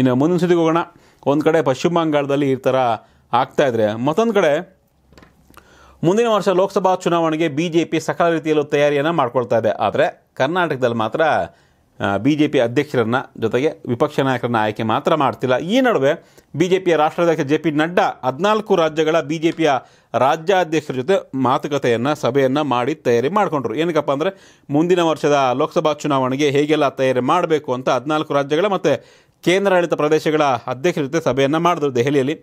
ಇನ್ನು ಮುಂದಿನ ಸುದ್ದಿಗೆ ಹೋಗೋಣ ಒಂದು ಕಡೆ ಪಶ್ಚಿಮ ಬಂಗಾಳದಲ್ಲಿ ಈ ಥರ ಆಗ್ತಾಯಿದ್ರೆ ಮತ್ತೊಂದು ಕಡೆ ಮುಂದಿನ ವರ್ಷ ಲೋಕಸಭಾ ಚುನಾವಣೆಗೆ ಬಿ ಜೆ ಪಿ ಸಕಲ ರೀತಿಯಲ್ಲೂ ತಯಾರಿಯನ್ನು ಮಾಡ್ಕೊಳ್ತಾ ಇದೆ ಆದರೆ ಕರ್ನಾಟಕದಲ್ಲಿ ಮಾತ್ರ ಬಿ ಜೆ ಪಿ ಅಧ್ಯಕ್ಷರನ್ನ ಜೊತೆಗೆ ವಿಪಕ್ಷ ನಾಯಕರನ್ನ ಆಯ್ಕೆ ಮಾತ್ರ ಮಾಡ್ತಿಲ್ಲ ಈ ನಡುವೆ ಬಿ ಜೆ ಪಿಯ ರಾಷ್ಟ್ರಾಧ್ಯಕ್ಷ ಜೆ ಪಿ ನಡ್ಡಾ ಹದಿನಾಲ್ಕು ರಾಜ್ಯಗಳ ಬಿ ಜೆ ಪಿಯ ರಾಜ್ಯಾಧ್ಯಕ್ಷರ ಜೊತೆ ಮಾತುಕತೆಯನ್ನು ಸಭೆಯನ್ನು ಮಾಡಿ ತಯಾರಿ ಮಾಡಿಕೊಂಡ್ರು ಏನಕ್ಕಪ್ಪ ಅಂದರೆ ಮುಂದಿನ ವರ್ಷದ ಲೋಕಸಭಾ ಚುನಾವಣೆಗೆ ಹೇಗೆಲ್ಲ ತಯಾರಿ ಮಾಡಬೇಕು ಅಂತ ಹದಿನಾಲ್ಕು ರಾಜ್ಯಗಳ ಮತ್ತು ಕೇಂದ್ರಾಡಳಿತ ಪ್ರದೇಶಗಳ ಅಧ್ಯಕ್ಷರ ಜೊತೆ ಸಭೆಯನ್ನು ಮಾಡಿದ್ರು ದೆಹಲಿಯಲ್ಲಿ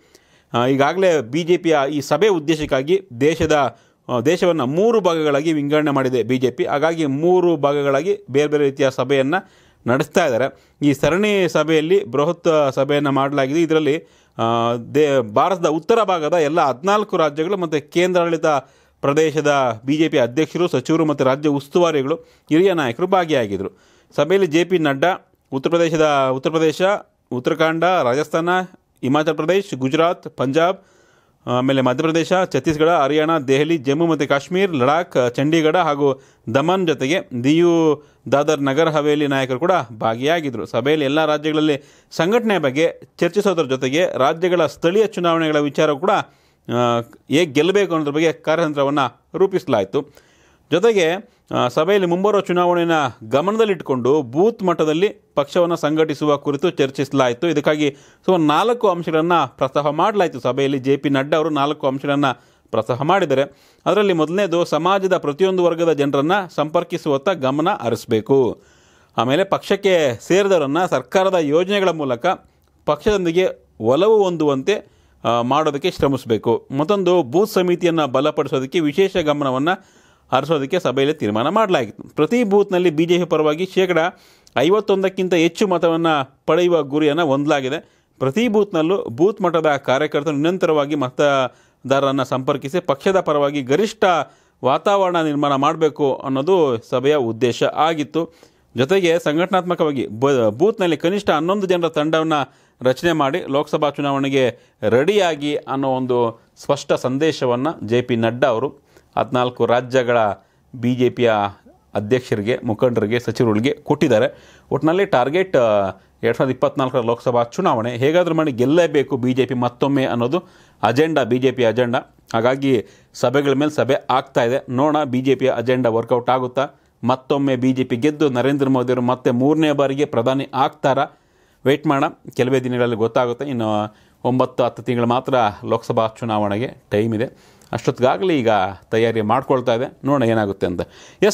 ಈಗಾಗಲೇ ಬಿ ಜೆ ಪಿಯ ಈ ಸಭೆ ಉದ್ದೇಶಕ್ಕಾಗಿ ದೇಶದ ದೇಶವನ್ನು ಮೂರು ಭಾಗಗಳಾಗಿ ವಿಂಗಡಣೆ ಮಾಡಿದೆ ಬಿ ಜೆ ಪಿ ಹಾಗಾಗಿ ಮೂರು ಭಾಗಗಳಾಗಿ ಬೇರೆ ಬೇರೆ ರೀತಿಯ ಸಭೆಯನ್ನು ನಡೆಸ್ತಾ ಇದ್ದಾರೆ ಈ ಸರಣಿ ಸಭೆಯಲ್ಲಿ ಬೃಹತ್ ಸಭೆಯನ್ನು ಮಾಡಲಾಗಿದೆ ಇದರಲ್ಲಿ ದೇ ಭಾರತದ ಉತ್ತರ ಭಾಗದ ಎಲ್ಲ ಹದಿನಾಲ್ಕು ರಾಜ್ಯಗಳು ಮತ್ತು ಕೇಂದ್ರಾಡಳಿತ ಪ್ರದೇಶದ ಬಿ ಜೆ ಪಿ ಅಧ್ಯಕ್ಷರು ಸಚಿವರು ಮತ್ತು ರಾಜ್ಯ ಉಸ್ತುವಾರಿಗಳು ಹಿರಿಯ ನಾಯಕರು ಭಾಗಿಯಾಗಿದ್ದರು ಸಭೆಯಲ್ಲಿ ಜೆ ಪಿ ನಡ್ಡಾ ಉತ್ತರ ಪ್ರದೇಶದ ಉತ್ತರ ಪ್ರದೇಶ ಉತ್ತರಾಖಂಡ ರಾಜಸ್ಥಾನ ಹಿಮಾಚಲ ಪ್ರದೇಶ್ ಗುಜರಾತ್ ಪಂಜಾಬ್ ಆಮೇಲೆ ಮಧ್ಯಪ್ರದೇಶ ಛತ್ತೀಸ್ಗಢ ಹರಿಯಾಣ ದೆಹಲಿ ಜಮ್ಮು ಮತ್ತು ಕಾಶ್ಮೀರ್ ಲಡಾಖ್ ಚಂಡೀಗಢ ಹಾಗೂ ದಮನ್ ಜೊತೆಗೆ ದಿಯು ದಾದರ್ ನಗರ್ ಹವೇಲಿ ನಾಯಕರು ಕೂಡ ಭಾಗಿಯಾಗಿದ್ದರು ಸಭೆಯಲ್ಲಿ ಎಲ್ಲ ರಾಜ್ಯಗಳಲ್ಲಿ ಸಂಘಟನೆ ಬಗ್ಗೆ ಚರ್ಚಿಸೋದ್ರ ಜೊತೆಗೆ ರಾಜ್ಯಗಳ ಸ್ಥಳೀಯ ಚುನಾವಣೆಗಳ ವಿಚಾರ ಕೂಡ ಹೇಗೆ ಗೆಲ್ಲಬೇಕು ಅನ್ನೋದ್ರ ಬಗ್ಗೆ ಕಾರ್ಯತಂತ್ರವನ್ನು ರೂಪಿಸಲಾಯಿತು ಜೊತೆಗೆ ಸಭೆಯಲ್ಲಿ ಮುಂಬರುವ ಚುನಾವಣೆಯನ್ನು ಗಮನದಲ್ಲಿಟ್ಟುಕೊಂಡು ಬೂತ್ ಮಟ್ಟದಲ್ಲಿ ಪಕ್ಷವನ್ನು ಸಂಘಟಿಸುವ ಕುರಿತು ಚರ್ಚಿಸಲಾಯಿತು ಇದಕ್ಕಾಗಿ ಸುಮಾರು ನಾಲ್ಕು ಅಂಶಗಳನ್ನು ಪ್ರಸ್ತಾಪ ಮಾಡಲಾಯಿತು ಸಭೆಯಲ್ಲಿ ಜೆ ಪಿ ನಡ್ಡಾ ಅವರು ನಾಲ್ಕು ಅಂಶಗಳನ್ನು ಪ್ರಸ್ತಾಪ ಮಾಡಿದರೆ ಅದರಲ್ಲಿ ಮೊದಲನೇದು ಸಮಾಜದ ಪ್ರತಿಯೊಂದು ವರ್ಗದ ಜನರನ್ನು ಸಂಪರ್ಕಿಸುವತ್ತ ಗಮನ ಹರಿಸಬೇಕು ಆಮೇಲೆ ಪಕ್ಷಕ್ಕೆ ಸೇರಿದವರನ್ನು ಸರ್ಕಾರದ ಯೋಜನೆಗಳ ಮೂಲಕ ಪಕ್ಷದೊಂದಿಗೆ ಒಲವು ಹೊಂದುವಂತೆ ಮಾಡೋದಕ್ಕೆ ಶ್ರಮಿಸಬೇಕು ಮತ್ತೊಂದು ಬೂತ್ ಸಮಿತಿಯನ್ನು ಬಲಪಡಿಸೋದಕ್ಕೆ ವಿಶೇಷ ಗಮನವನ್ನು ಹರಿಸೋದಕ್ಕೆ ಸಭೆಯಲ್ಲಿ ತೀರ್ಮಾನ ಮಾಡಲಾಗಿತ್ತು ಪ್ರತಿ ಬೂತ್ನಲ್ಲಿ ಬಿ ಜೆ ಪಿ ಪರವಾಗಿ ಶೇಕಡ ಐವತ್ತೊಂದಕ್ಕಿಂತ ಹೆಚ್ಚು ಮತವನ್ನು ಪಡೆಯುವ ಗುರಿಯನ್ನು ಹೊಂದಲಾಗಿದೆ ಪ್ರತಿ ಬೂತ್ನಲ್ಲೂ ಬೂತ್ ಮಟ್ಟದ ಕಾರ್ಯಕರ್ತರು ನಿರಂತರವಾಗಿ ಮತದಾರರನ್ನು ಸಂಪರ್ಕಿಸಿ ಪಕ್ಷದ ಪರವಾಗಿ ಗರಿಷ್ಠ ವಾತಾವರಣ ನಿರ್ಮಾಣ ಮಾಡಬೇಕು ಅನ್ನೋದು ಸಭೆಯ ಉದ್ದೇಶ ಆಗಿತ್ತು ಜೊತೆಗೆ ಸಂಘಟನಾತ್ಮಕವಾಗಿ ಬ ಬೂತ್ನಲ್ಲಿ ಕನಿಷ್ಠ ಹನ್ನೊಂದು ಜನರ ತಂಡವನ್ನು ರಚನೆ ಮಾಡಿ ಲೋಕಸಭಾ ಚುನಾವಣೆಗೆ ರೆಡಿಯಾಗಿ ಅನ್ನೋ ಒಂದು ಸ್ಪಷ್ಟ ಸಂದೇಶವನ್ನು ಜೆ ಪಿ ನಡ್ಡಾ ಅವರು ಹದಿನಾಲ್ಕು ರಾಜ್ಯಗಳ ಬಿ ಜೆ ಪಿಯ ಅಧ್ಯಕ್ಷರಿಗೆ ಮುಖಂಡರಿಗೆ ಸಚಿವರುಗಳಿಗೆ ಕೊಟ್ಟಿದ್ದಾರೆ ಒಟ್ಟಿನಲ್ಲಿ ಟಾರ್ಗೆಟ್ ಎರಡು ಸಾವಿರದ ಇಪ್ಪತ್ನಾಲ್ಕರ ಲೋಕಸಭಾ ಚುನಾವಣೆ ಹೇಗಾದರೂ ಮಾಡಿ ಗೆಲ್ಲಲೇಬೇಕು ಬಿ ಜೆ ಪಿ ಮತ್ತೊಮ್ಮೆ ಅನ್ನೋದು agenda B J P agenda ಹಾಗಾಗಿ ಸಭೆಗಳ ಮೇಲೆ ಸಭೆ ಆಗ್ತಾ ಇದೆ ನೋಡೋಣ ಬಿ ಜೆ ಪಿಯ ಅಜೆಂಡಾ ವರ್ಕೌಟ್ ಆಗುತ್ತಾ ಮತ್ತೊಮ್ಮೆ ಬಿ ಜೆ ಪಿ ಗೆದ್ದು ನರೇಂದ್ರ ಮೋದಿಯವರು ಮತ್ತೆ ಮೂರನೇ ಬಾರಿಗೆ ಪ್ರಧಾನಿ ಆಗ್ತಾರಾ ವೆಯ್ಟ್ ಮಾಡೋಣ ಕೆಲವೇ ದಿನಗಳಲ್ಲಿ ಗೊತ್ತಾಗುತ್ತೆ ಇನ್ನು ಒಂಬತ್ತು ಹತ್ತು ತಿಂಗಳು ಮಾತ್ರ ಲೋಕಸಭಾ ಚುನಾವಣೆಗೆ ಟೈಮ್ ಇದೆ ಅಷ್ಟೊತ್ತಿಗಾಗಲಿ ಈಗ ತಯಾರಿ ಮಾಡ್ಕೊಳ್ತಾ ಇದೆ ನೋಡೋಣ ಏನಾಗುತ್ತೆ ಅಂತ ಎಸ್